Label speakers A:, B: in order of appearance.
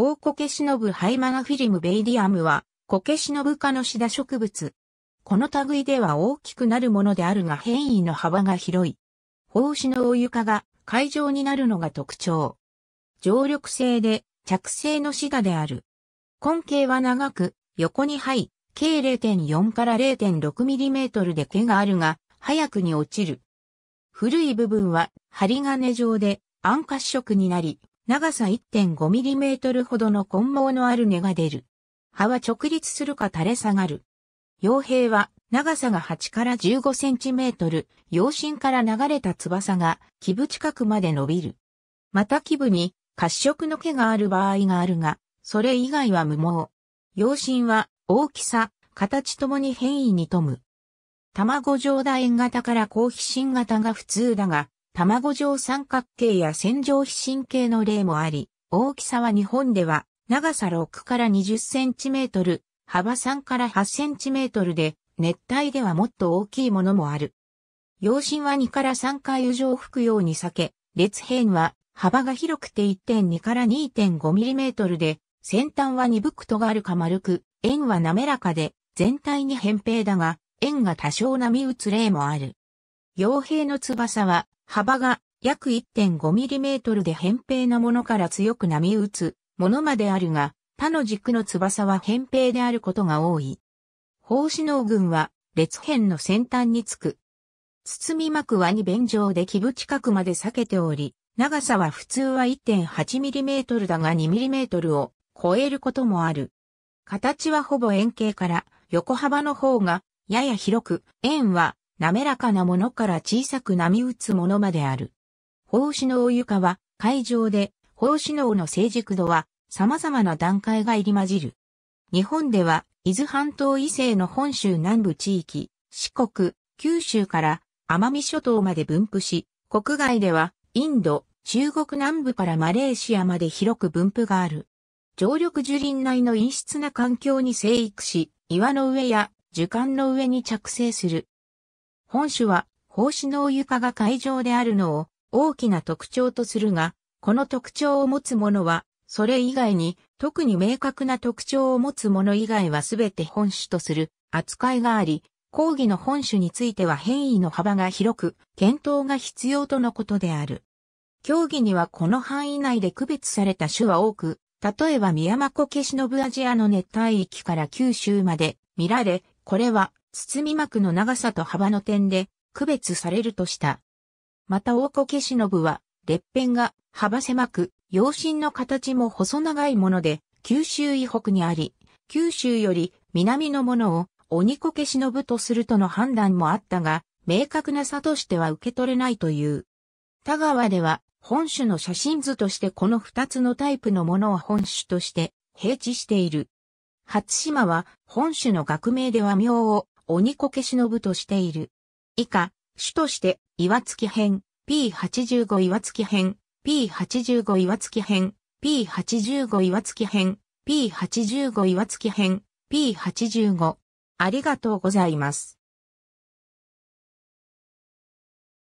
A: 大こけしのぶハイマナフィリムベイディアムは、こけしのぶ科のシダ植物。この類では大きくなるものであるが変異の幅が広い。胞子のお床が海上になるのが特徴。常緑性で着性のシダである。根茎は長く、横に入、い、計0.4から 0.6mm で毛があるが、早くに落ちる。古い部分は針金状で暗褐色になり、長さ 1.5mm ほどの根毛のある根が出る。葉は直立するか垂れ下がる。傭兵は長さが8から15センチメートル、陽心から流れた翼が基部近くまで伸びる。また基部に褐色の毛がある場合があるが、それ以外は無毛。陽心は大きさ、形ともに変異に富む。卵状大円型から高皮信型が普通だが、卵状三角形や線状皮信形の例もあり、大きさは日本では長さ6から20センチメートル、幅3から8センチメートルで、熱帯ではもっと大きいものもある。養親は2から3回以上吹くように避け、列辺は幅が広くて1.2から2.5ミリメートルで、先端は鈍く尖るか丸く、円は滑らかで、全体に扁平だが、円が多少波打つ例もある。傭兵の翼は幅が約 1.5mm で扁平なものから強く波打つものまであるが、他の軸の翼は扁平であることが多い。放射能群は列辺の先端につく。包み膜は2弁状で基部近くまで裂けており、長さは普通は 1.8mm だが 2mm を超えることもある。形はほぼ円形から横幅の方がやや広く、円は滑らかなものから小さく波打つものまである。奉仕能床は、海上で、奉仕能の成熟度は、様々な段階が入り混じる。日本では、伊豆半島以西の本州南部地域、四国、九州から奄美諸島まで分布し、国外では、インド、中国南部からマレーシアまで広く分布がある。常緑樹林内の陰湿な環境に生育し、岩の上や樹幹の上に着生する。本種は、放射の床が海上であるのを大きな特徴とするが、この特徴を持つものは、それ以外に、特に明確な特徴を持つもの以外は全て本種とする扱いがあり、講義の本種については変異の幅が広く、検討が必要とのことである。競技にはこの範囲内で区別された種は多く、例えば宮間こけしのブアジアの熱帯域から九州まで見られ、これは包み膜の長さと幅の点で区別されるとした。また大苔忍は、列片が幅狭く、陽心の形も細長いもので、九州以北にあり、九州より南のものを鬼こけ忍とするとの判断もあったが、明確な差としては受け取れないという。田川では、本種の写真図としてこの二つのタイプのものを本種として、平地している。初島は、本種の学名では名を、鬼こけしのぶとしている。以下、主として、岩月編、P85 岩月編、P85 岩月編、P85 岩月編、P85 岩月編、P85。ありがとうございます。